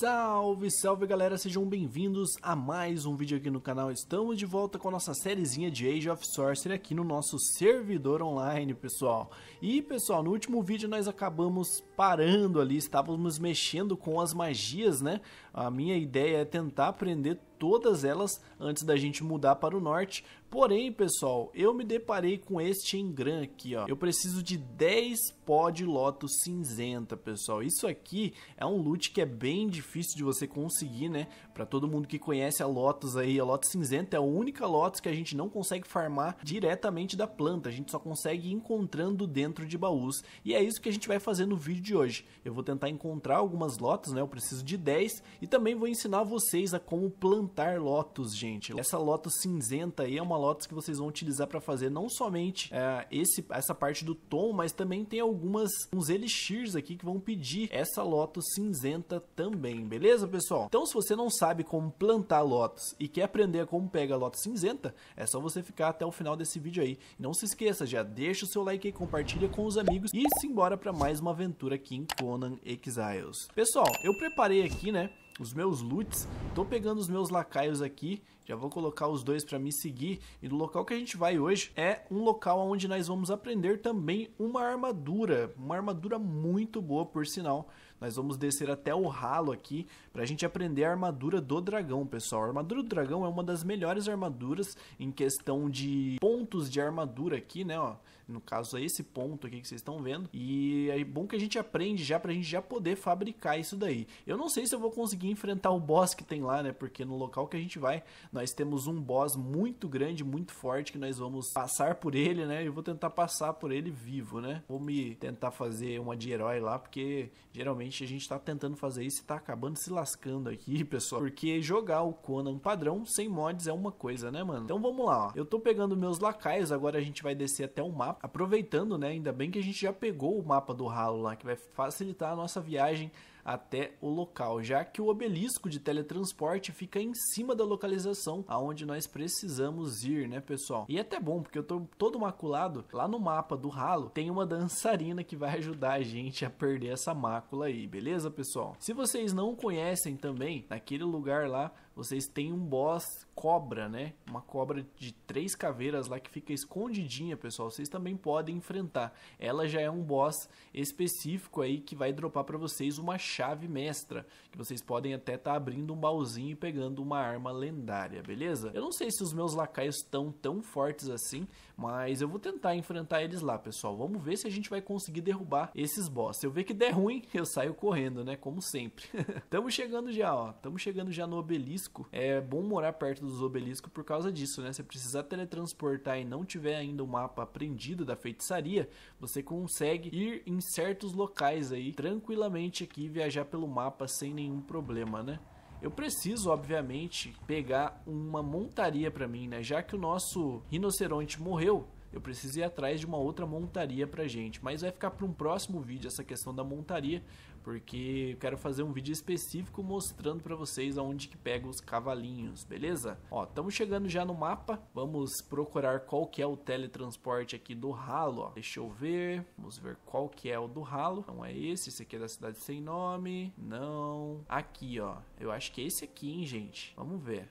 Salve, salve galera, sejam bem-vindos a mais um vídeo aqui no canal. Estamos de volta com a nossa sériezinha de Age of Sorcery aqui no nosso servidor online, pessoal. E pessoal, no último vídeo nós acabamos parando ali, estávamos mexendo com as magias, né? A minha ideia é tentar prender todas elas antes da gente mudar para o norte. Porém, pessoal, eu me deparei com este engran aqui, ó. Eu preciso de 10 pó de lotus cinzenta, pessoal. Isso aqui é um loot que é bem difícil de você conseguir, né? Para todo mundo que conhece a lotus aí, a lotus cinzenta é a única lotus que a gente não consegue farmar diretamente da planta. A gente só consegue encontrando dentro de baús. E é isso que a gente vai fazer no vídeo de hoje. Eu vou tentar encontrar algumas lotus, né? Eu preciso de 10 e também vou ensinar vocês a como plantar lotus, gente. Essa lotus cinzenta aí é uma lotus que vocês vão utilizar para fazer não somente é, esse, essa parte do tom, mas também tem algumas uns elixirs aqui que vão pedir essa lotus cinzenta também, beleza, pessoal? Então, se você não sabe como plantar lotus e quer aprender como pega a lotus cinzenta, é só você ficar até o final desse vídeo aí. Não se esqueça, já deixa o seu like aí, compartilha com os amigos e simbora para mais uma aventura aqui em Conan Exiles. Pessoal, eu preparei aqui, né, os meus loots. Tô pegando os meus lacaios aqui, já vou colocar os dois para me seguir. E no local que a gente vai hoje é um local onde nós vamos aprender também uma armadura. Uma armadura muito boa, por sinal nós vamos descer até o ralo aqui para a gente aprender a armadura do dragão, pessoal. A armadura do dragão é uma das melhores armaduras em questão de pontos de armadura aqui, né? Ó, no caso é esse ponto aqui que vocês estão vendo. E é bom que a gente aprende já para a gente já poder fabricar isso daí. Eu não sei se eu vou conseguir enfrentar o boss que tem lá, né? Porque no local que a gente vai, nós temos um boss muito grande, muito forte, que nós vamos passar por ele, né? Eu vou tentar passar por ele vivo, né? Vou me tentar fazer uma de herói lá, porque geralmente Infelizmente, a gente tá tentando fazer isso e tá acabando se lascando aqui, pessoal. Porque jogar o Conan padrão sem mods é uma coisa, né, mano? Então vamos lá, ó. Eu tô pegando meus lacaios, agora a gente vai descer até o mapa. Aproveitando, né, ainda bem que a gente já pegou o mapa do ralo lá, que vai facilitar a nossa viagem até o local, já que o obelisco de teletransporte fica em cima da localização aonde nós precisamos ir, né, pessoal? E é até bom, porque eu tô todo maculado, lá no mapa do ralo tem uma dançarina que vai ajudar a gente a perder essa mácula aí, beleza, pessoal? Se vocês não conhecem também, naquele lugar lá vocês têm um boss cobra, né? Uma cobra de três caveiras lá que fica escondidinha, pessoal. Vocês também podem enfrentar. Ela já é um boss específico aí que vai dropar para vocês uma chave mestra, que vocês podem até estar tá abrindo um baúzinho e pegando uma arma lendária, beleza? Eu não sei se os meus lacaios estão tão fortes assim, mas eu vou tentar enfrentar eles lá, pessoal. Vamos ver se a gente vai conseguir derrubar esses boss. Se eu ver que der ruim, eu saio correndo, né? Como sempre. tamo chegando já, ó. estamos chegando já no obelisco obelisco. É bom morar perto dos obeliscos por causa disso, né? Se precisar teletransportar e não tiver ainda o um mapa aprendido da feitiçaria, você consegue ir em certos locais aí tranquilamente aqui viajar pelo mapa sem nenhum problema, né? Eu preciso, obviamente, pegar uma montaria para mim, né? Já que o nosso rinoceronte morreu, eu preciso ir atrás de uma outra montaria pra gente, mas vai ficar para um próximo vídeo essa questão da montaria, porque eu quero fazer um vídeo específico mostrando para vocês aonde que pega os cavalinhos, beleza? Ó, estamos chegando já no mapa, vamos procurar qual que é o teletransporte aqui do ralo, ó. Deixa eu ver, vamos ver qual que é o do ralo. Não é esse, esse aqui é da cidade sem nome, não. Aqui, ó, eu acho que é esse aqui, hein, gente? Vamos ver.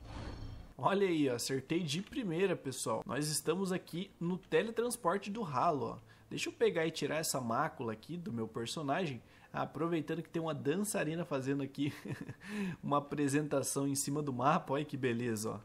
Olha aí, acertei de primeira, pessoal. Nós estamos aqui no teletransporte do ralo, ó. Deixa eu pegar e tirar essa mácula aqui do meu personagem, aproveitando que tem uma dançarina fazendo aqui uma apresentação em cima do mapa. Olha que beleza, ó.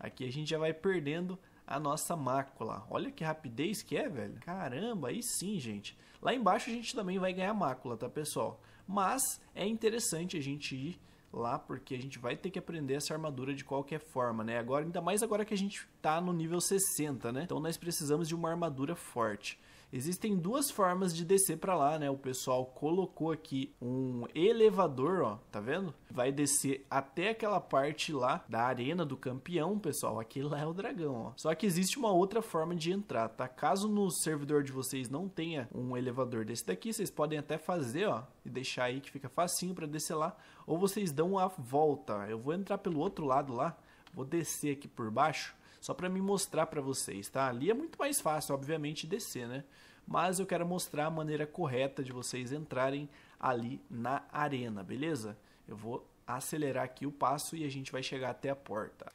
Aqui a gente já vai perdendo a nossa mácula. Olha que rapidez que é, velho. Caramba, aí sim, gente. Lá embaixo a gente também vai ganhar mácula, tá, pessoal? Mas é interessante a gente ir lá, porque a gente vai ter que aprender essa armadura de qualquer forma, né? Agora, ainda mais agora que a gente tá no nível 60, né? Então nós precisamos de uma armadura forte. Existem duas formas de descer para lá, né? O pessoal colocou aqui um elevador, ó, tá vendo? Vai descer até aquela parte lá da arena do campeão, pessoal. Aqui lá é o dragão, ó. Só que existe uma outra forma de entrar, tá? Caso no servidor de vocês não tenha um elevador desse daqui, vocês podem até fazer, ó, e deixar aí que fica facinho para descer lá, ou vocês dão a volta. Eu vou entrar pelo outro lado lá, vou descer aqui por baixo só para me mostrar para vocês, tá? Ali é muito mais fácil, obviamente, descer, né? Mas eu quero mostrar a maneira correta de vocês entrarem ali na arena, beleza? Eu vou acelerar aqui o passo e a gente vai chegar até a porta.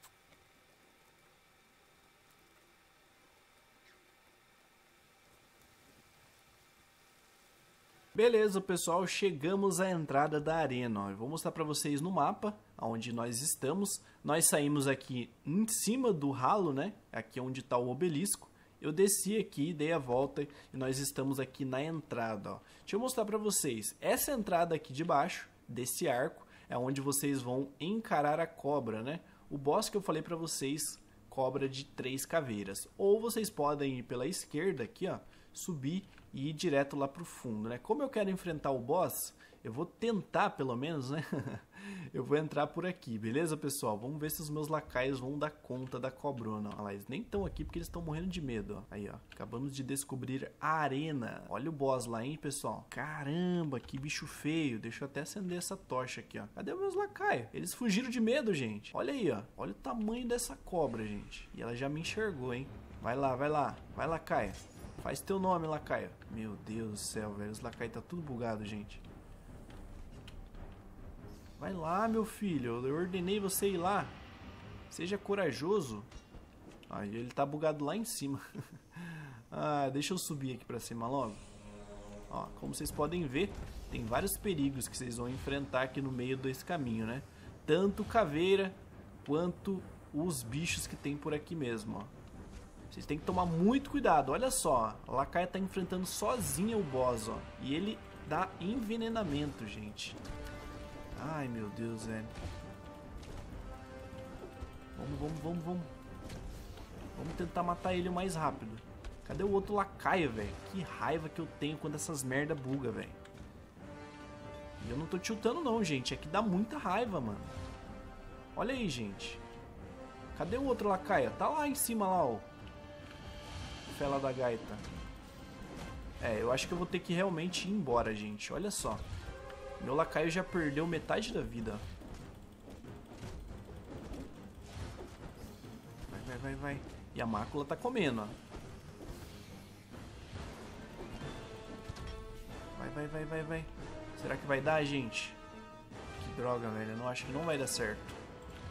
Beleza, pessoal, chegamos à entrada da arena. Eu vou mostrar para vocês no mapa onde nós estamos. Nós saímos aqui em cima do ralo, né? Aqui é onde está o obelisco. Eu desci aqui, dei a volta e nós estamos aqui na entrada. Ó. Deixa eu mostrar para vocês. Essa entrada aqui de baixo, desse arco, é onde vocês vão encarar a cobra, né? O boss que eu falei para vocês, cobra de três caveiras. Ou vocês podem ir pela esquerda aqui, ó, subir e ir direto lá para o fundo, né? Como eu quero enfrentar o boss, eu vou tentar pelo menos, né? eu vou entrar por aqui, beleza, pessoal? Vamos ver se os meus lacaios vão dar conta da cobrona. Olha lá, eles nem estão aqui porque eles estão morrendo de medo, ó. Aí, ó. Acabamos de descobrir a arena. Olha o boss lá, hein, pessoal? Caramba, que bicho feio. Deixa eu até acender essa tocha aqui, ó. Cadê meus lacaios? Eles fugiram de medo, gente. Olha aí, ó. Olha o tamanho dessa cobra, gente. E ela já me enxergou, hein? Vai lá, vai lá. Vai, lacaio. Faz teu nome, Lacaio. Meu Deus do céu, velho. Os Lacaio tá tudo bugado, gente. Vai lá, meu filho. Eu ordenei você ir lá. Seja corajoso. Aí ele tá bugado lá em cima. ah, deixa eu subir aqui pra cima logo. Ó, como vocês podem ver, tem vários perigos que vocês vão enfrentar aqui no meio desse caminho, né? Tanto caveira quanto os bichos que tem por aqui mesmo, ó. Vocês têm que tomar muito cuidado. Olha só, a Lacaia tá enfrentando sozinha o boss, ó. E ele dá envenenamento, gente. Ai, meu Deus, velho. Vamos, vamos, vamos, vamos. Vamos tentar matar ele o mais rápido. Cadê o outro lacaia, velho? Que raiva que eu tenho quando essas merda buga, velho. E eu não tô tiltando não, gente. É que dá muita raiva, mano. Olha aí, gente. Cadê o outro lacaia? Tá lá em cima, lá, ó fela da gaita. É, eu acho que eu vou ter que realmente ir embora, gente. Olha só. Meu lacaio já perdeu metade da vida. Vai, vai, vai, vai. E a mácula tá comendo, ó. Vai, vai, vai, vai, vai. Será que vai dar, gente? Que droga, velho. Eu não acho que não vai dar certo.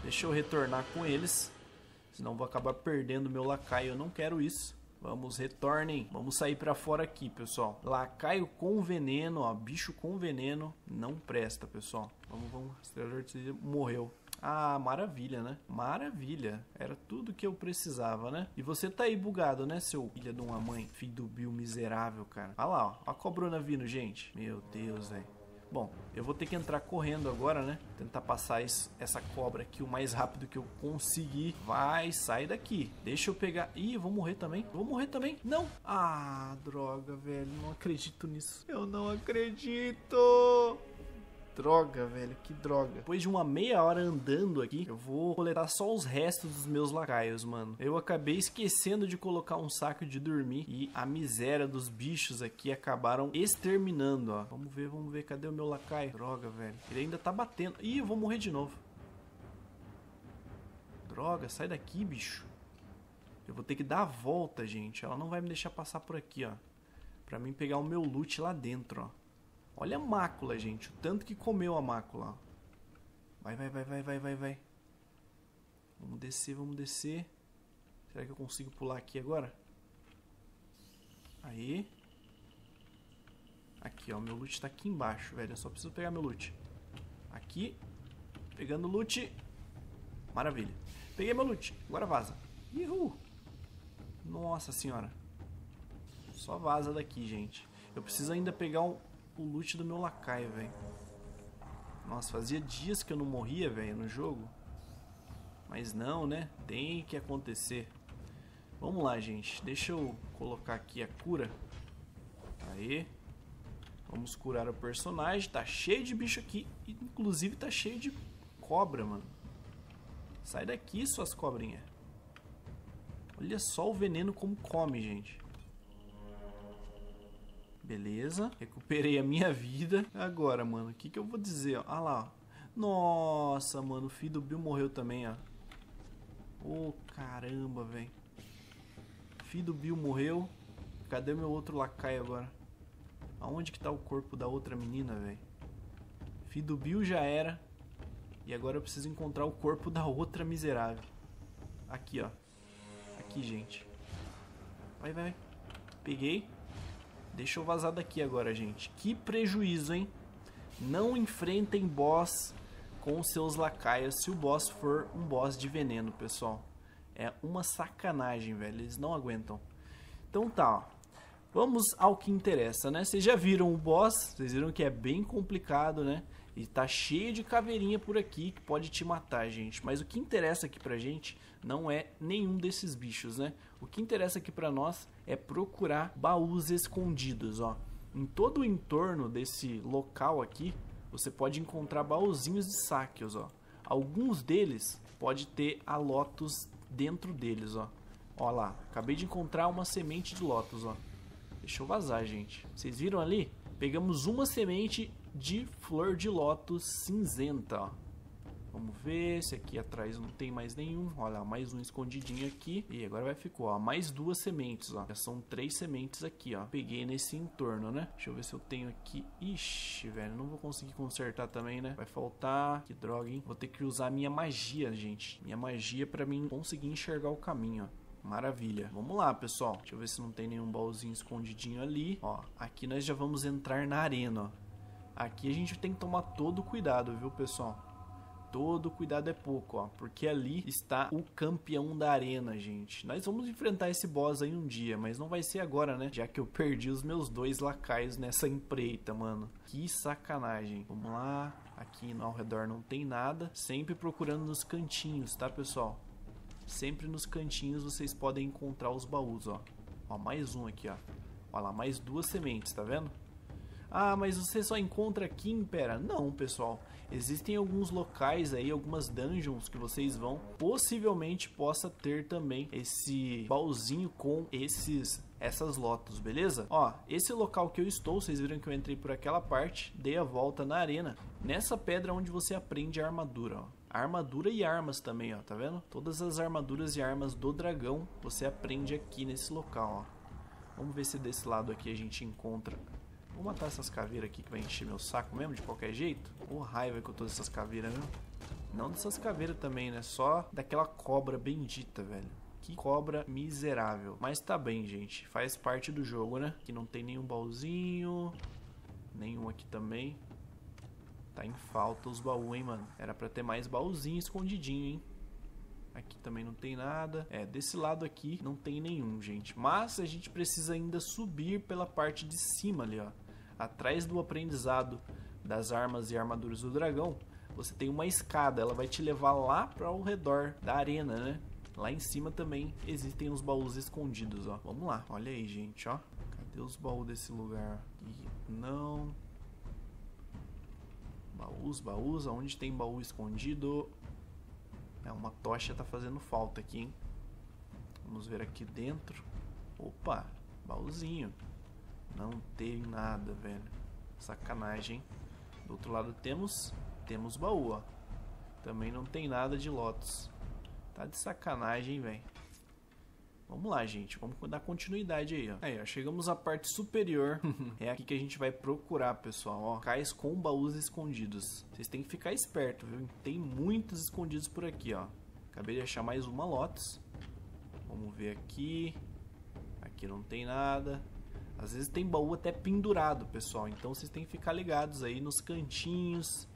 Deixa eu retornar com eles. Senão vou acabar perdendo meu lacaio. Eu não quero isso. Vamos, retornem. Vamos sair para fora aqui, pessoal. Lacaio com veneno, ó. Bicho com veneno não presta, pessoal. Vamos, vamos. Estrela de morreu. Ah, maravilha, né? Maravilha. Era tudo que eu precisava, né? E você tá aí bugado, né, seu filha de uma mãe? Filho do Bill miserável, cara. Olha lá, ó. A cobrona vindo, gente. Meu Deus, velho. Bom, eu vou ter que entrar correndo agora, né? Tentar passar essa cobra aqui o mais rápido que eu conseguir. Vai, sai daqui. Deixa eu pegar... Ih, eu vou morrer também. Vou morrer também. Não! Ah, droga, velho. Não acredito nisso. Eu não acredito! droga, velho, que droga. Depois de uma meia hora andando aqui, eu vou coletar só os restos dos meus lacaios, mano. Eu acabei esquecendo de colocar um saco de dormir e a miséria dos bichos aqui acabaram exterminando, ó. Vamos ver, vamos ver, cadê o meu lacaio? Droga, velho. Ele ainda tá batendo. Ih, eu vou morrer de novo. Droga, sai daqui, bicho. Eu vou ter que dar a volta, gente. Ela não vai me deixar passar por aqui, ó. Pra mim pegar o meu loot lá dentro, ó. Olha a mácula, gente. O tanto que comeu a mácula. Vai, vai, vai, vai, vai, vai, vai. Vamos descer, vamos descer. Será que eu consigo pular aqui agora? Aí. Aqui, ó. Meu loot tá aqui embaixo, velho. Eu só preciso pegar meu loot. Aqui. Pegando loot. Maravilha. Peguei meu loot. Agora vaza. Uhul. Nossa senhora. Só vaza daqui, gente. Eu preciso ainda pegar um, o loot do meu lacaio, velho. Nossa, fazia dias que eu não morria, velho, no jogo. Mas não, né? Tem que acontecer. Vamos lá, gente. Deixa eu colocar aqui a cura. Aí. Vamos curar o personagem. Tá cheio de bicho aqui. Inclusive tá cheio de cobra, mano. Sai daqui, suas cobrinhas. Olha só o veneno como come, gente. Beleza. Recuperei a minha vida. Agora, mano, o que, que eu vou dizer? Ó? Ah lá. Ó. Nossa, mano, o filho do Bill morreu também, ó. Ô, oh, caramba, velho. Filho do Bill morreu. Cadê meu outro lacai agora? Aonde que tá o corpo da outra menina, velho? Filho do Bill já era. E agora eu preciso encontrar o corpo da outra miserável. Aqui, ó. Aqui, gente. Vai, vai. Peguei. Deixa eu vazar daqui agora, gente. Que prejuízo, hein? Não enfrentem boss com seus lacaios se o boss for um boss de veneno, pessoal. É uma sacanagem, velho. Eles não aguentam. Então tá, ó. Vamos ao que interessa, né? Vocês já viram o boss, vocês viram que é bem complicado, né? E tá cheio de caveirinha por aqui que pode te matar, gente. Mas o que interessa aqui pra gente não é nenhum desses bichos, né? O que interessa aqui pra nós é procurar baús escondidos, ó. Em todo o entorno desse local aqui, você pode encontrar baúzinhos de saques, ó. Alguns deles pode ter a Lotus dentro deles, ó. Ó lá, acabei de encontrar uma semente de Lotus, ó. Deixa eu vazar, gente. Vocês viram ali? Pegamos uma semente de flor de lótus cinzenta, ó. Vamos ver, se aqui atrás não tem mais nenhum. Olha, mais um escondidinho aqui. E agora vai ficar, ó, mais duas sementes, ó. Já são três sementes aqui, ó. Peguei nesse entorno, né? Deixa eu ver se eu tenho aqui. Ixi, velho, não vou conseguir consertar também, né? Vai faltar. Que droga, hein? Vou ter que usar minha magia, gente. Minha magia pra mim conseguir enxergar o caminho, ó. Maravilha. Vamos lá, pessoal. Deixa eu ver se não tem nenhum baúzinho escondidinho ali. Ó, aqui nós já vamos entrar na arena, ó. Aqui a gente tem que tomar todo cuidado, viu, pessoal? todo cuidado é pouco, ó, porque ali está o campeão da arena, gente. Nós vamos enfrentar esse boss aí um dia, mas não vai ser agora, né? Já que eu perdi os meus dois lacaios nessa empreita, mano. Que sacanagem. Vamos lá. Aqui ao redor não tem nada. Sempre procurando nos cantinhos, tá, pessoal? Sempre nos cantinhos vocês podem encontrar os baús, ó. Ó, mais um aqui, ó. Olha lá, mais duas sementes, tá vendo? Ah, mas você só encontra aqui Impera? Pera. Não, pessoal. Existem alguns locais aí, algumas dungeons que vocês vão, possivelmente possa ter também esse baúzinho com esses essas lotos, beleza? Ó, esse local que eu estou, vocês viram que eu entrei por aquela parte, dei a volta na arena. Nessa pedra onde você aprende a armadura, ó. Armadura e armas também, ó, tá vendo? Todas as armaduras e armas do dragão você aprende aqui nesse local, ó. Vamos ver se desse lado aqui a gente encontra Vou matar essas caveiras aqui que vai encher meu saco mesmo, de qualquer jeito. Ô raiva que eu tô dessas caveiras, viu? Não dessas caveiras também, né? Só daquela cobra bendita, velho. Que cobra miserável. Mas tá bem, gente. Faz parte do jogo, né? Que não tem nenhum baúzinho. Nenhum aqui também. Tá em falta os baús, hein, mano? Era pra ter mais baúzinho escondidinho, hein? Aqui também não tem nada. É, desse lado aqui não tem nenhum, gente. Mas a gente precisa ainda subir pela parte de cima ali, ó atrás do aprendizado das armas e armaduras do dragão, você tem uma escada, ela vai te levar lá para o redor da arena, né? Lá em cima também existem os baús escondidos, ó. Vamos lá, olha aí, gente, ó. Cadê os baús desse lugar? não. Baús, baús, aonde tem baú escondido? É, uma tocha tá fazendo falta aqui, hein? Vamos ver aqui dentro. Opa, baúzinho. Não tem nada, velho. Sacanagem. Do outro lado temos temos baú, ó. Também não tem nada de Lotus. Tá de sacanagem, velho. Vamos lá, gente. Vamos dar continuidade aí, ó. Aí, ó. Chegamos à parte superior. é aqui que a gente vai procurar, pessoal, ó. Cais com baús escondidos. Vocês têm que ficar esperto, viu? Tem muitos escondidos por aqui, ó. Acabei de achar mais uma Lotus. Vamos ver aqui. Aqui não tem nada. Às vezes tem baú até pendurado, pessoal. Então vocês têm que ficar ligados aí nos cantinhos,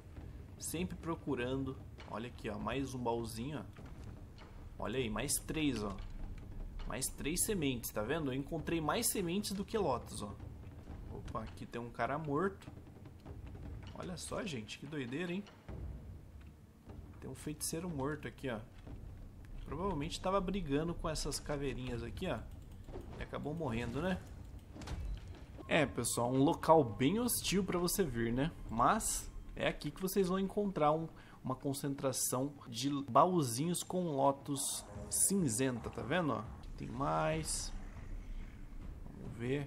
sempre procurando. Olha aqui, ó, mais um baúzinho, ó. Olha aí, mais três, ó. Mais três sementes, tá vendo? Eu encontrei mais sementes do que lotos, ó. Opa, aqui tem um cara morto. Olha só, gente, que doideira, hein? Tem um feiticeiro morto aqui, ó. Provavelmente estava brigando com essas caveirinhas aqui, ó. E acabou morrendo, né? É, pessoal, um local bem hostil para você vir, né? Mas é aqui que vocês vão encontrar um, uma concentração de baúzinhos com lotos cinzenta, tá vendo? Aqui tem mais. Vamos ver.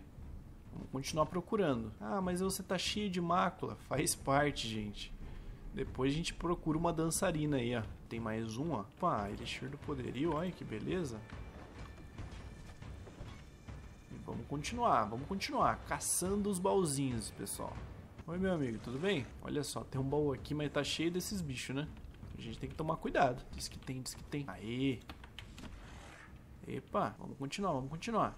Vamos continuar procurando. Ah, mas você tá cheio de mácula. Faz parte, gente. Depois a gente procura uma dançarina aí, ó. Tem mais uma. Opa, Elixir do Poderio, olha que beleza. Vamos continuar, vamos continuar. Caçando os baúzinhos, pessoal. Oi, meu amigo, tudo bem? Olha só, tem um baú aqui, mas tá cheio desses bichos, né? A gente tem que tomar cuidado. Diz que tem, diz que tem. Aê! Epa, vamos continuar, vamos continuar.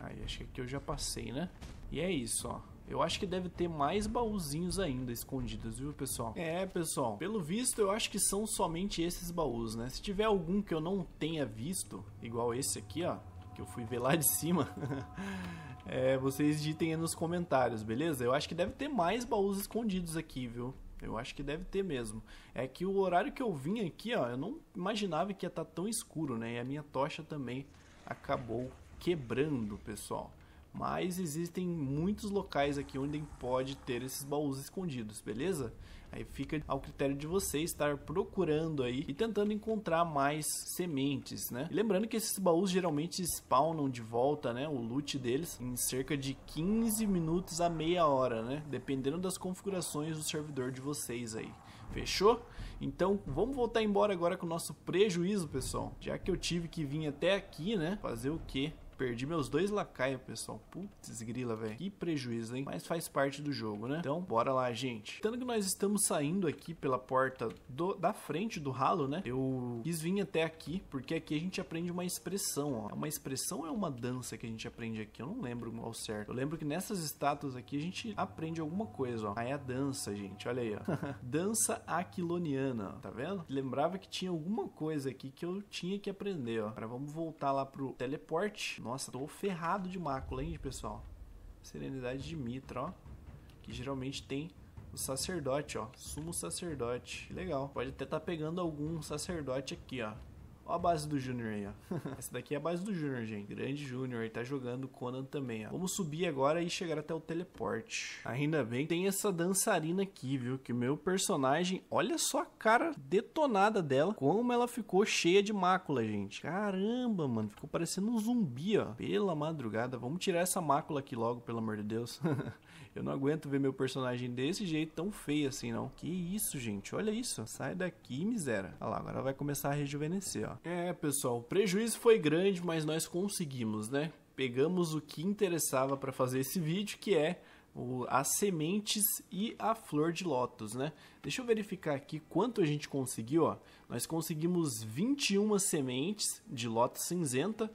Aí, acho que aqui eu já passei, né? E é isso, ó. Eu acho que deve ter mais baúzinhos ainda escondidos, viu, pessoal? É, pessoal, pelo visto eu acho que são somente esses baús, né? Se tiver algum que eu não tenha visto, igual esse aqui, ó, que eu fui ver lá de cima, é, vocês digitem aí nos comentários, beleza? Eu acho que deve ter mais baús escondidos aqui, viu? Eu acho que deve ter mesmo. É que o horário que eu vim aqui, ó, eu não imaginava que ia estar tá tão escuro, né? E a minha tocha também acabou quebrando, pessoal. Mas existem muitos locais aqui onde pode ter esses baús escondidos, beleza? Aí fica ao critério de você estar procurando aí e tentando encontrar mais sementes, né? E lembrando que esses baús geralmente spawnam de volta, né, o loot deles em cerca de 15 minutos a meia hora, né? Dependendo das configurações do servidor de vocês aí. Fechou? Então vamos voltar embora agora com o nosso prejuízo, pessoal. Já que eu tive que vir até aqui, né? Fazer o quê? Perdi meus dois lacaios, pessoal. Putz, grila, velho. Que prejuízo, hein? Mas faz parte do jogo, né? Então, bora lá, gente. Tanto que nós estamos saindo aqui pela porta do, da frente do ralo, né? Eu quis vir até aqui, porque aqui a gente aprende uma expressão, ó. É uma expressão é uma dança que a gente aprende aqui? Eu não lembro ao certo. Eu lembro que nessas estátuas aqui a gente aprende alguma coisa, ó. Aí a dança, gente. Olha aí, ó. dança aquiloniana, ó. Tá vendo? Lembrava que tinha alguma coisa aqui que eu tinha que aprender, ó. Agora vamos voltar lá pro teleporte nossa, tô ferrado de mácula, hein, pessoal? Serenidade de Mitra, ó. Que geralmente tem o sacerdote, ó. Sumo sacerdote. Legal. Pode até estar tá pegando algum sacerdote aqui, ó. Ó a base do Júnior aí, ó. Essa daqui é a base do Júnior, gente. Grande Júnior, tá jogando Conan também, ó. Vamos subir agora e chegar até o teleporte. Ainda bem tem essa dançarina aqui, viu? Que o meu personagem, olha só a cara detonada dela. Como ela ficou cheia de mácula, gente. Caramba, mano. Ficou parecendo um zumbi, ó. Pela madrugada. Vamos tirar essa mácula aqui logo, pelo amor de Deus. Eu não aguento ver meu personagem desse jeito tão feio assim, não. Que isso, gente. Olha isso. Sai daqui, miséria. Olha lá, agora vai começar a rejuvenescer, ó. É, pessoal, o prejuízo foi grande, mas nós conseguimos, né? Pegamos o que interessava para fazer esse vídeo, que é o, as sementes e a flor de lótus, né? Deixa eu verificar aqui quanto a gente conseguiu, ó. Nós conseguimos 21 sementes de lótus cinzenta,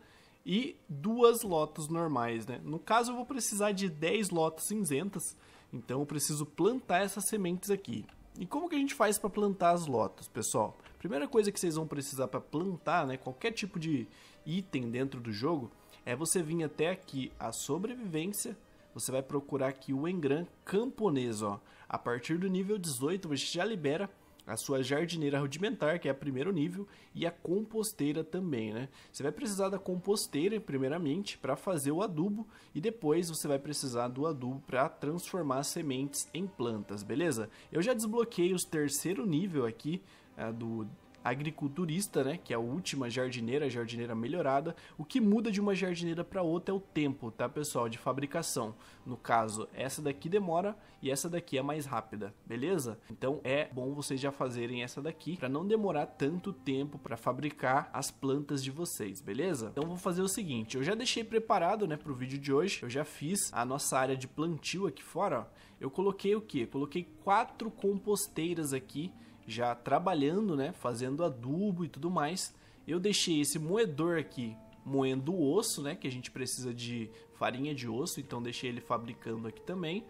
e duas lotas normais, né? No caso, eu vou precisar de 10 lotas cinzentas, então eu preciso plantar essas sementes aqui. E como que a gente faz para plantar as lotas, pessoal? Primeira coisa que vocês vão precisar para plantar, né, qualquer tipo de item dentro do jogo, é você vir até aqui a sobrevivência, você vai procurar aqui o Engran Camponês, ó. A partir do nível 18 você já libera a sua jardineira rudimentar, que é a primeiro nível, e a composteira também, né? Você vai precisar da composteira primeiramente para fazer o adubo e depois você vai precisar do adubo para transformar sementes em plantas, beleza? Eu já desbloqueei o terceiro nível aqui é, do agriculturista, né, que é a última jardineira, jardineira melhorada. O que muda de uma jardineira para outra é o tempo, tá, pessoal, de fabricação. No caso, essa daqui demora e essa daqui é mais rápida, beleza? Então é bom vocês já fazerem essa daqui para não demorar tanto tempo para fabricar as plantas de vocês, beleza? Então vou fazer o seguinte, eu já deixei preparado, né, o vídeo de hoje. Eu já fiz a nossa área de plantio aqui fora, ó. Eu coloquei o que? Coloquei quatro composteiras aqui já trabalhando, né, fazendo adubo e tudo mais, eu deixei esse moedor aqui moendo o osso, né, que a gente precisa de farinha de osso, então deixei ele fabricando aqui também.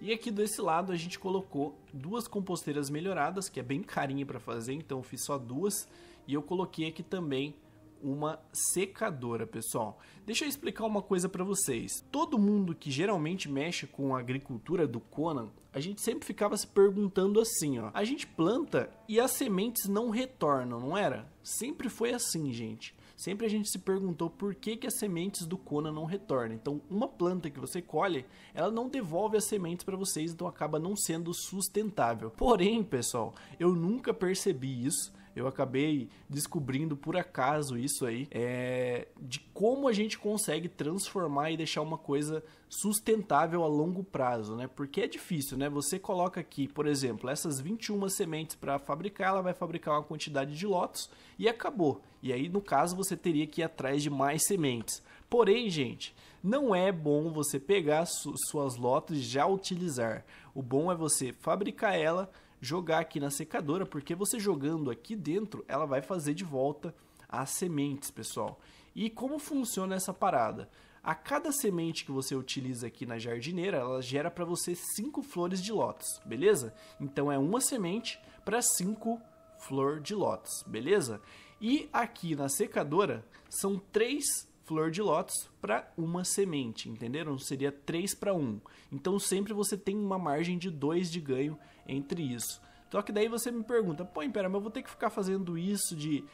E aqui desse lado a gente colocou duas composteiras melhoradas, que é bem carinha para fazer, então eu fiz só duas, e eu coloquei aqui também uma secadora, pessoal. Deixa eu explicar uma coisa para vocês. Todo mundo que geralmente mexe com a agricultura do Conan, a gente sempre ficava se perguntando assim, ó. A gente planta e as sementes não retornam, não era? Sempre foi assim, gente. Sempre a gente se perguntou por que, que as sementes do Conan não retornam. Então, uma planta que você colhe, ela não devolve as sementes para vocês, então acaba não sendo sustentável. Porém, pessoal, eu nunca percebi isso eu acabei descobrindo por acaso isso aí, é, de como a gente consegue transformar e deixar uma coisa sustentável a longo prazo, né? Porque é difícil, né? Você coloca aqui, por exemplo, essas 21 sementes para fabricar, ela vai fabricar uma quantidade de lotes e acabou. E aí, no caso, você teria que ir atrás de mais sementes. Porém, gente, não é bom você pegar su suas lotes e já utilizar. O bom é você fabricar ela, jogar aqui na secadora, porque você jogando aqui dentro, ela vai fazer de volta as sementes, pessoal. E como funciona essa parada? A cada semente que você utiliza aqui na jardineira, ela gera para você cinco flores de lótus, beleza? Então é uma semente para cinco flor de lótus, beleza? E aqui na secadora são três flor de lótus para uma semente, entenderam? Seria três para um. Então sempre você tem uma margem de dois de ganho entre isso. Só que daí você me pergunta, pô, pera, mas eu vou ter que ficar fazendo isso de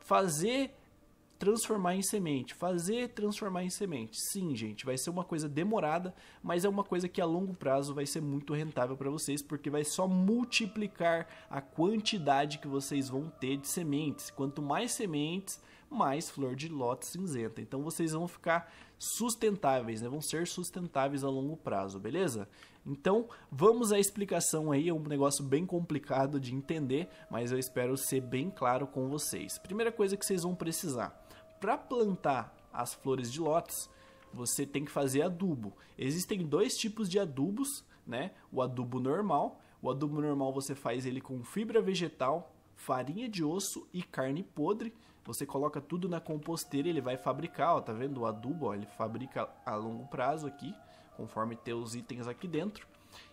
fazer transformar em semente, fazer transformar em semente. Sim, gente, vai ser uma coisa demorada, mas é uma coisa que a longo prazo vai ser muito rentável para vocês, porque vai só multiplicar a quantidade que vocês vão ter de sementes. Quanto mais sementes, mais flor de lote cinzenta. Então vocês vão ficar sustentáveis, né? Vão ser sustentáveis a longo prazo, beleza? Então, vamos à explicação aí, é um negócio bem complicado de entender, mas eu espero ser bem claro com vocês. Primeira coisa que vocês vão precisar, para plantar as flores de lótus, você tem que fazer adubo. Existem dois tipos de adubos, né? O adubo normal, o adubo normal você faz ele com fibra vegetal, farinha de osso e carne podre. Você coloca tudo na composteira, ele vai fabricar, ó, tá vendo? O adubo, ó, ele fabrica a longo prazo aqui conforme ter os itens aqui dentro.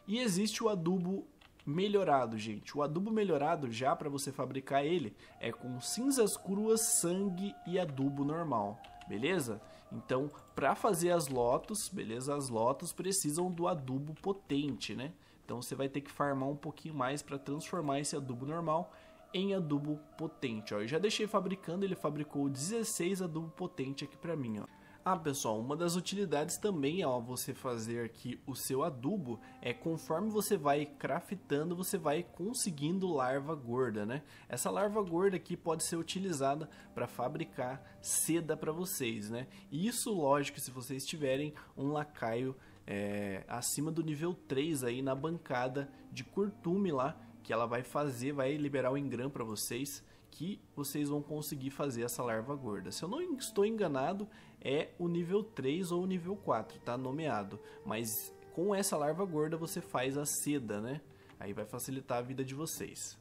E existe o adubo melhorado, gente. O adubo melhorado, já para você fabricar ele, é com cinzas cruas, sangue e adubo normal, beleza? Então, para fazer as lotos, beleza? As lotos precisam do adubo potente, né? Então você vai ter que farmar um pouquinho mais para transformar esse adubo normal em adubo potente, ó. Eu já deixei fabricando, ele fabricou 16 adubo potente aqui para mim, ó. Ah, pessoal, uma das utilidades também ao você fazer aqui o seu adubo é conforme você vai craftando, você vai conseguindo larva gorda, né? Essa larva gorda aqui pode ser utilizada para fabricar seda para vocês, né? Isso, lógico, se vocês tiverem um lacaio é, acima do nível 3 aí na bancada de curtume lá, que ela vai fazer, vai liberar o engram para vocês que vocês vão conseguir fazer essa larva gorda. Se eu não estou enganado, é o nível 3 ou o nível 4, tá nomeado. Mas com essa larva gorda você faz a seda, né? Aí vai facilitar a vida de vocês.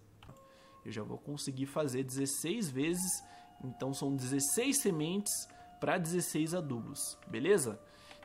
Eu já vou conseguir fazer 16 vezes, então são 16 sementes para 16 adubos, beleza?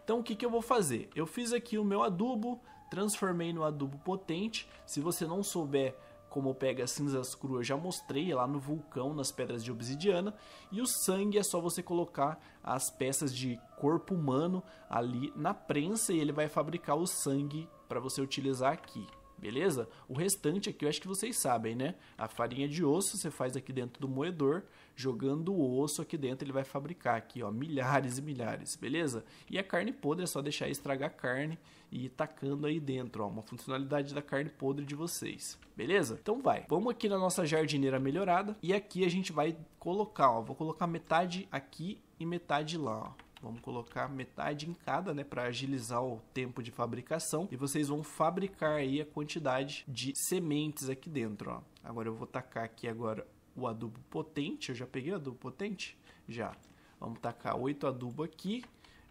Então o que, que eu vou fazer? Eu fiz aqui o meu adubo, transformei no adubo potente. Se você não souber como pega cinzas cruas, já mostrei lá no vulcão, nas pedras de obsidiana. E o sangue é só você colocar as peças de corpo humano ali na prensa e ele vai fabricar o sangue para você utilizar aqui. Beleza? O restante aqui eu acho que vocês sabem, né? A farinha de osso você faz aqui dentro do moedor jogando o osso aqui dentro, ele vai fabricar aqui, ó, milhares e milhares, beleza? E a carne podre é só deixar estragar a carne e ir tacando aí dentro, ó, uma funcionalidade da carne podre de vocês, beleza? Então vai, vamos aqui na nossa jardineira melhorada e aqui a gente vai colocar, ó, vou colocar metade aqui e metade lá, ó. Vamos colocar metade em cada, né, para agilizar o tempo de fabricação. E vocês vão fabricar aí a quantidade de sementes aqui dentro, ó. Agora eu vou tacar aqui agora o adubo potente. Eu já peguei o adubo potente? Já. Vamos tacar oito adubo aqui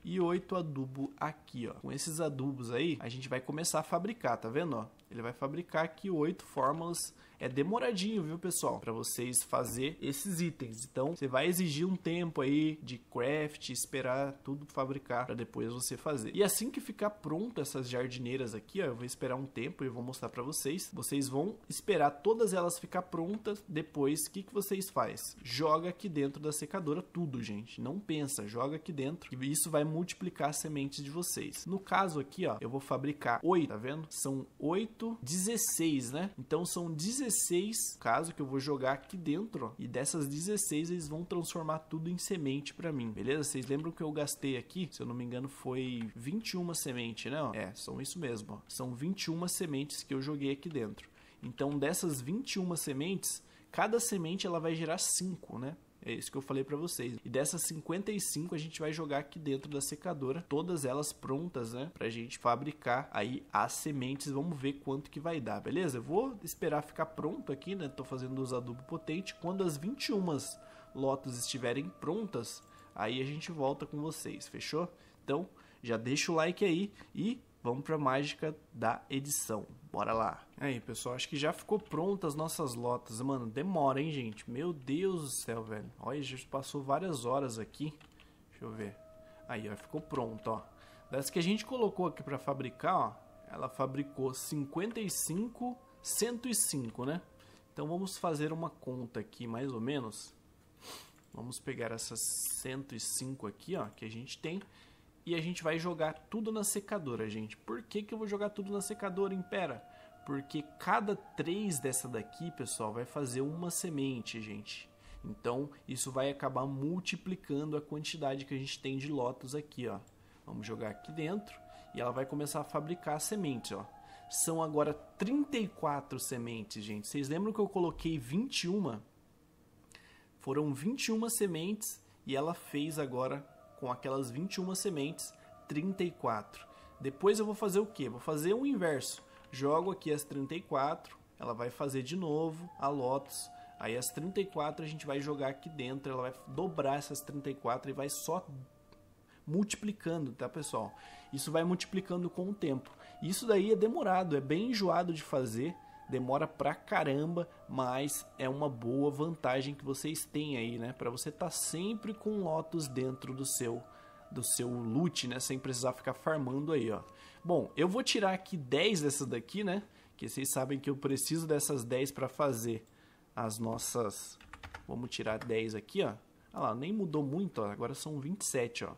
e oito adubo aqui, ó. Com esses adubos aí, a gente vai começar a fabricar, tá vendo, ó? Ele vai fabricar aqui oito fórmulas é demoradinho, viu, pessoal, para vocês fazer esses itens. Então, você vai exigir um tempo aí de craft, esperar tudo fabricar para depois você fazer. E assim que ficar pronto essas jardineiras aqui, ó, eu vou esperar um tempo e vou mostrar para vocês. Vocês vão esperar todas elas ficar prontas, depois o que que vocês faz? Joga aqui dentro da secadora tudo, gente. Não pensa, joga aqui dentro e isso vai multiplicar as sementes de vocês. No caso aqui, ó, eu vou fabricar oito, tá vendo? São oito, 16, né? Então são 16 16 casos que eu vou jogar aqui dentro, ó, e dessas 16 eles vão transformar tudo em semente para mim, beleza? Vocês lembram que eu gastei aqui, se eu não me engano, foi 21 semente, né? é, são isso mesmo, ó, são 21 sementes que eu joguei aqui dentro. Então, dessas 21 sementes, cada semente ela vai gerar 5, né? É isso que eu falei para vocês. E dessas 55 a gente vai jogar aqui dentro da secadora, todas elas prontas, né, pra gente fabricar aí as sementes. Vamos ver quanto que vai dar, beleza? Eu vou esperar ficar pronto aqui, né? Tô fazendo os adubo potente quando as 21 lotos estiverem prontas, aí a gente volta com vocês, fechou? Então, já deixa o like aí e Vamos para a mágica da edição. Bora lá. Aí, pessoal, acho que já ficou pronta as nossas lotas. Mano, demora, hein, gente? Meu Deus do céu, velho. Olha, já passou várias horas aqui. Deixa eu ver. Aí, ó, ficou pronto, ó. Das que a gente colocou aqui para fabricar, ó, ela fabricou 55, 105, né? Então vamos fazer uma conta aqui, mais ou menos. Vamos pegar essas 105 aqui, ó, que a gente tem e a gente vai jogar tudo na secadora, gente. Por que, que eu vou jogar tudo na secadora, Impera? Porque cada três dessa daqui, pessoal, vai fazer uma semente, gente. Então, isso vai acabar multiplicando a quantidade que a gente tem de lotos aqui, ó. Vamos jogar aqui dentro e ela vai começar a fabricar sementes, ó. São agora 34 sementes, gente. Vocês lembram que eu coloquei 21? Foram 21 sementes e ela fez agora com aquelas 21 sementes, 34. Depois eu vou fazer o quê? Vou fazer o inverso. Jogo aqui as 34, ela vai fazer de novo a Lotus. Aí as 34 a gente vai jogar aqui dentro, ela vai dobrar essas 34 e vai só multiplicando, tá pessoal? Isso vai multiplicando com o tempo. Isso daí é demorado, é bem enjoado de fazer, demora pra caramba, mas é uma boa vantagem que vocês têm aí, né? Para você estar tá sempre com Lotus dentro do seu do seu loot, né, sem precisar ficar farmando aí, ó. Bom, eu vou tirar aqui 10 dessas daqui, né? Que vocês sabem que eu preciso dessas 10 para fazer as nossas Vamos tirar 10 aqui, ó. Ah lá, nem mudou muito, ó. Agora são 27, ó.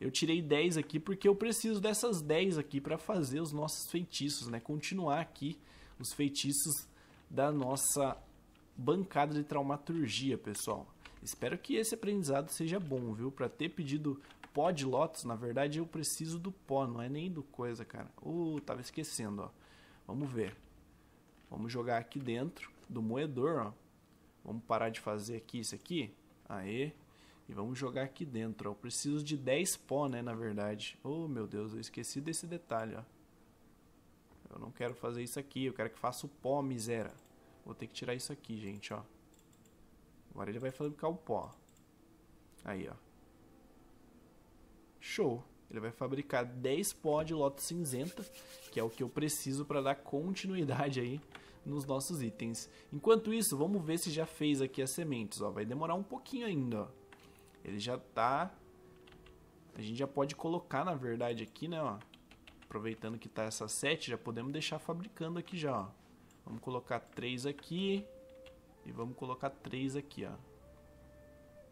Eu tirei 10 aqui porque eu preciso dessas 10 aqui para fazer os nossos feitiços, né? Continuar aqui os feitiços da nossa bancada de traumaturgia, pessoal. Espero que esse aprendizado seja bom, viu? Para ter pedido pó de lotus, na verdade eu preciso do pó, não é nem do coisa, cara. Uh, tava esquecendo, ó. Vamos ver. Vamos jogar aqui dentro do moedor, ó. Vamos parar de fazer aqui isso aqui. Aê. E vamos jogar aqui dentro, ó. Eu preciso de 10 pó, né, na verdade. Oh, meu Deus, eu esqueci desse detalhe, ó. Eu não quero fazer isso aqui, eu quero que faça o pó, miséria. Vou ter que tirar isso aqui, gente, ó. Agora ele vai fabricar o pó. Aí, ó. Show. Ele vai fabricar 10 pó de loto cinzenta, que é o que eu preciso para dar continuidade aí nos nossos itens. Enquanto isso, vamos ver se já fez aqui as sementes, ó. Vai demorar um pouquinho ainda, ó. Ele já tá... A gente já pode colocar, na verdade, aqui, né, ó aproveitando que tá essa 7, já podemos deixar fabricando aqui já, ó. Vamos colocar 3 aqui. E vamos colocar 3 aqui, ó.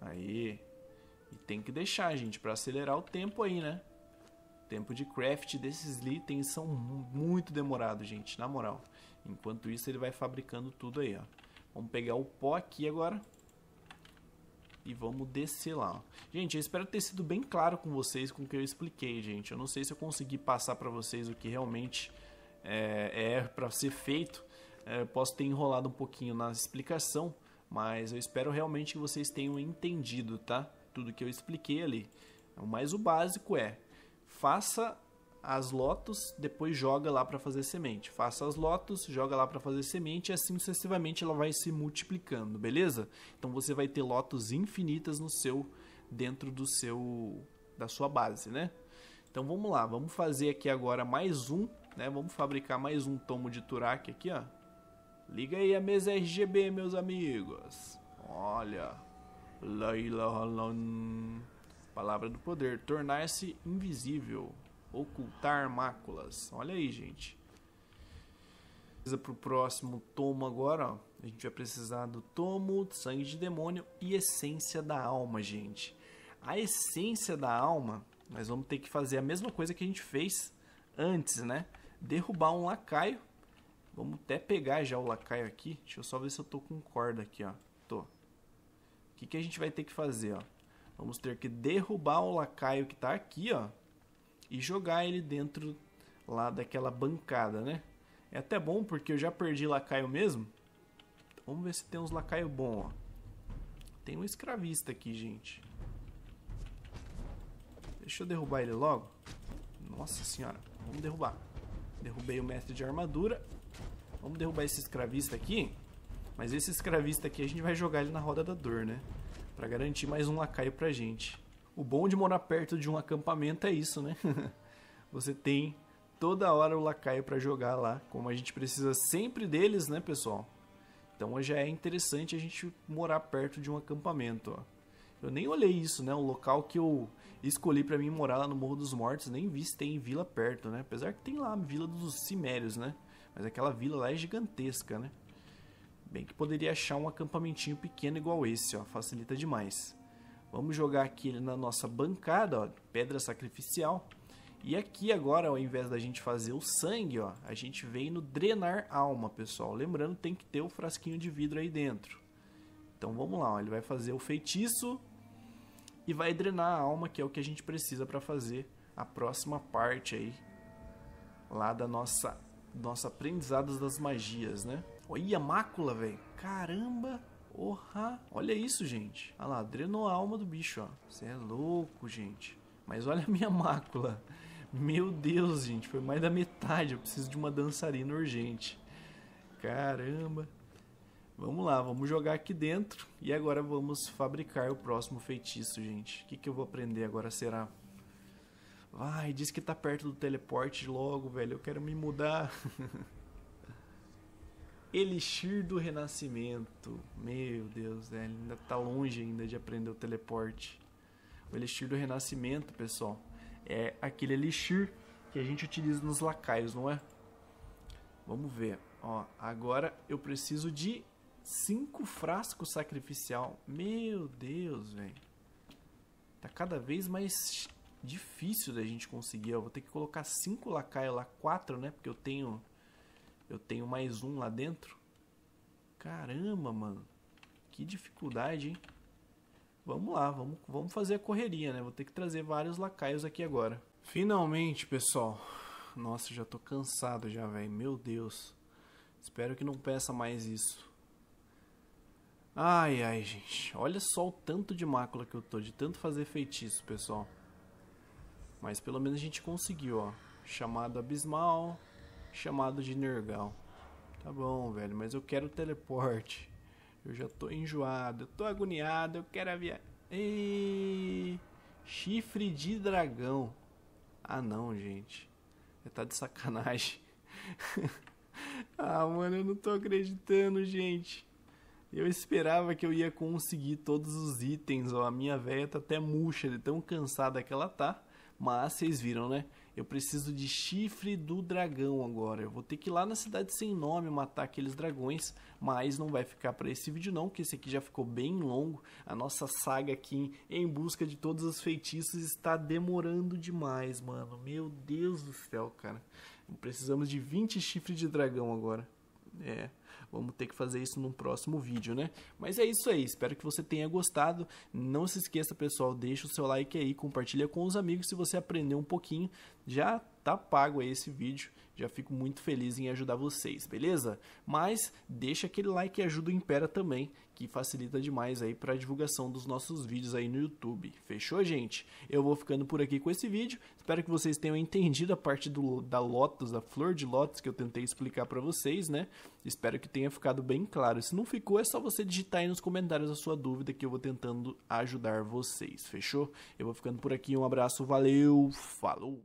Aí. E tem que deixar, gente, para acelerar o tempo aí, né? O tempo de craft desses itens são muito demorado, gente, na moral. Enquanto isso, ele vai fabricando tudo aí, ó. Vamos pegar o pó aqui agora e vamos descer lá. Gente, eu espero ter sido bem claro com vocês com o que eu expliquei, gente. Eu não sei se eu consegui passar para vocês o que realmente é, é para ser feito. É, posso ter enrolado um pouquinho na explicação, mas eu espero realmente que vocês tenham entendido, tá? Tudo que eu expliquei ali. Mas o básico é, faça as lotos, depois joga lá para fazer semente. Faça as lotos, joga lá para fazer semente e assim sucessivamente ela vai se multiplicando, beleza? Então você vai ter lotos infinitas no seu dentro do seu da sua base, né? Então vamos lá, vamos fazer aqui agora mais um, né? Vamos fabricar mais um tomo de Turak aqui, ó. Liga aí a mesa RGB, meus amigos. Olha. Laila Palavra do poder, tornar-se invisível. Ocultar máculas. Olha aí, gente. Precisa pro próximo tomo agora, ó. A gente vai precisar do tomo, sangue de demônio e essência da alma, gente. A essência da alma, nós vamos ter que fazer a mesma coisa que a gente fez antes, né? Derrubar um lacaio. Vamos até pegar já o lacaio aqui. Deixa eu só ver se eu tô com corda aqui, ó. Tô. O que, que a gente vai ter que fazer, ó? Vamos ter que derrubar o lacaio que tá aqui, ó e jogar ele dentro lá daquela bancada, né? É até bom porque eu já perdi lacaio mesmo. Vamos ver se tem uns lacaio bom, ó. Tem um escravista aqui, gente. Deixa eu derrubar ele logo. Nossa senhora, vamos derrubar. Derrubei o mestre de armadura. Vamos derrubar esse escravista aqui. Mas esse escravista aqui a gente vai jogar ele na roda da dor, né? Pra garantir mais um lacaio pra gente. O bom de morar perto de um acampamento é isso, né? Você tem toda hora o lacaio para jogar lá, como a gente precisa sempre deles, né, pessoal? Então já é interessante a gente morar perto de um acampamento, ó. Eu nem olhei isso, né? O local que eu escolhi para mim morar lá no Morro dos Mortos, nem vi se tem vila perto, né? Apesar que tem lá a Vila dos Cimérios, né? Mas aquela vila lá é gigantesca, né? Bem que poderia achar um acampamentinho pequeno igual esse, ó. Facilita demais. Vamos jogar aqui ele na nossa bancada, ó, pedra sacrificial. E aqui agora, ao invés da gente fazer o sangue, ó, a gente vem no drenar alma, pessoal. Lembrando, tem que ter o frasquinho de vidro aí dentro. Então vamos lá, ó, ele vai fazer o feitiço e vai drenar a alma, que é o que a gente precisa para fazer a próxima parte aí lá da nossa nossa aprendizados das magias, né? Olha a mácula, velho. Caramba! Porra! Olha isso, gente. Olha lá, drenou a alma do bicho, ó. Você é louco, gente. Mas olha a minha mácula. Meu Deus, gente, foi mais da metade. Eu preciso de uma dançarina urgente. Caramba. Vamos lá, vamos jogar aqui dentro. E agora vamos fabricar o próximo feitiço, gente. O que, que eu vou aprender agora será? Vai, diz que tá perto do teleporte logo, velho. Eu quero me mudar. Elixir do Renascimento. Meu Deus, velho, né? ainda tá longe ainda de aprender o teleporte. O Elixir do Renascimento, pessoal, é aquele Elixir que a gente utiliza nos lacaios, não é? Vamos ver. Ó, agora eu preciso de cinco frascos sacrificial. Meu Deus, velho. Tá cada vez mais difícil da gente conseguir. Eu vou ter que colocar cinco lacaios lá, quatro, né? Porque eu tenho eu tenho mais um lá dentro. Caramba, mano. Que dificuldade, hein? Vamos lá, vamos, vamos fazer a correria, né? Vou ter que trazer vários lacaios aqui agora. Finalmente, pessoal. Nossa, já tô cansado já, velho. Meu Deus. Espero que não peça mais isso. Ai, ai, gente. Olha só o tanto de mácula que eu tô de tanto fazer feitiço, pessoal. Mas pelo menos a gente conseguiu, ó. Chamado abismal chamado de Nergal. Tá bom, velho, mas eu quero teleporte. Eu já tô enjoado, eu tô agoniado, eu quero a via... Ei! Chifre de dragão. Ah não, gente. Você tá de sacanagem. ah, mano, eu não tô acreditando, gente. Eu esperava que eu ia conseguir todos os itens. Ó, a minha velha tá até murcha de tão cansada que ela tá. Mas vocês viram, né? Eu preciso de chifre do dragão agora. Eu vou ter que ir lá na cidade sem nome matar aqueles dragões, mas não vai ficar para esse vídeo não, porque esse aqui já ficou bem longo. A nossa saga aqui em busca de todos os feitiços está demorando demais, mano. Meu Deus do céu, cara. Precisamos de 20 chifres de dragão agora. É, vamos ter que fazer isso num próximo vídeo, né? Mas é isso aí, espero que você tenha gostado. Não se esqueça, pessoal, deixa o seu like aí, compartilha com os amigos se você aprendeu um pouquinho. Já tá pago aí esse vídeo. Já fico muito feliz em ajudar vocês, beleza? Mas deixa aquele like que ajuda o Impera também, que facilita demais aí para a divulgação dos nossos vídeos aí no YouTube. Fechou, gente? Eu vou ficando por aqui com esse vídeo. Espero que vocês tenham entendido a parte do, da Lotus, da flor de Lotus que eu tentei explicar para vocês, né? Espero que tenha ficado bem claro. Se não ficou, é só você digitar aí nos comentários a sua dúvida que eu vou tentando ajudar vocês. Fechou? Eu vou ficando por aqui. Um abraço, valeu, falou!